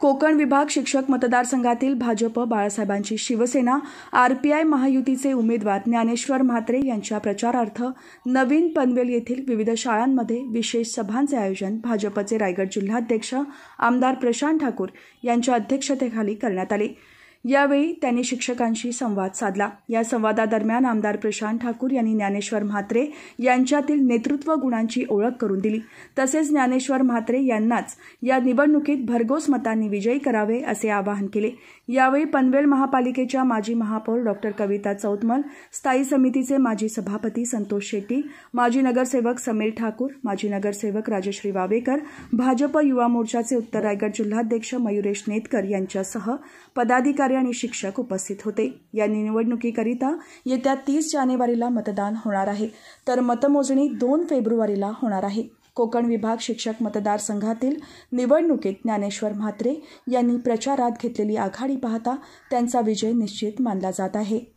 कोकण विभाग शिक्षक मतदारसंघातील भाजप बाळासाहेबांची शिवसेना आरपीआय महायुतीचे उमेदवार ज्ञानेश्वर म्हात्रे यांच्या प्रचारार्थ नवीन पनवेल येथील विविध शाळांमध्ये विशेष सभांचे आयोजन भाजपचे रायगड जिल्हाध्यक्ष आमदार प्रशांत ठाकूर यांच्या अध्यक्षतेखाली करण्यात आले यावेळी त्यांनी शिक्षकांशी संवाद साधला या संवादादरम्यान आमदार प्रशांत ठाकूर यांनी ज्ञानेश्वर म्हात्रे यांच्यातील नेतृत्व गुणांची ओळख करून दिली तसेच ज्ञानेश्वर म्हात्रे यांनाच या निवडणुकीत भरघोस मतांनी विजयी करावे असे आवाहन केले यावेळी पनवेल महापालिकेच्या माजी महापौर डॉक्टर कविता चौतमल स्थायी समितीचे माजी सभापती संतोष शेट्टी माजी नगरसेवक समीर ठाकूर माजी नगरसेवक राजश्री वावेकर भाजप युवा मोर्चाचे उत्तर रायगड जिल्हाध्यक्ष मयुरेश नेतकर यांच्यासह पदाधिकारी आणि शिक्षक उपस्थित होते या निवडणुकीकरिता येत्या तीस जानेवारीला मतदान होणार आहे तर मतमोजणी दोन फेब्रुवारीला होणार आहे कोकण विभाग शिक्षक मतदारसंघातील निवडणुकीत ज्ञानेश्वर म्हात्रे यांनी प्रचारात घेतलेली आघाडी पाहता त्यांचा विजय निश्चित मानला जात आहे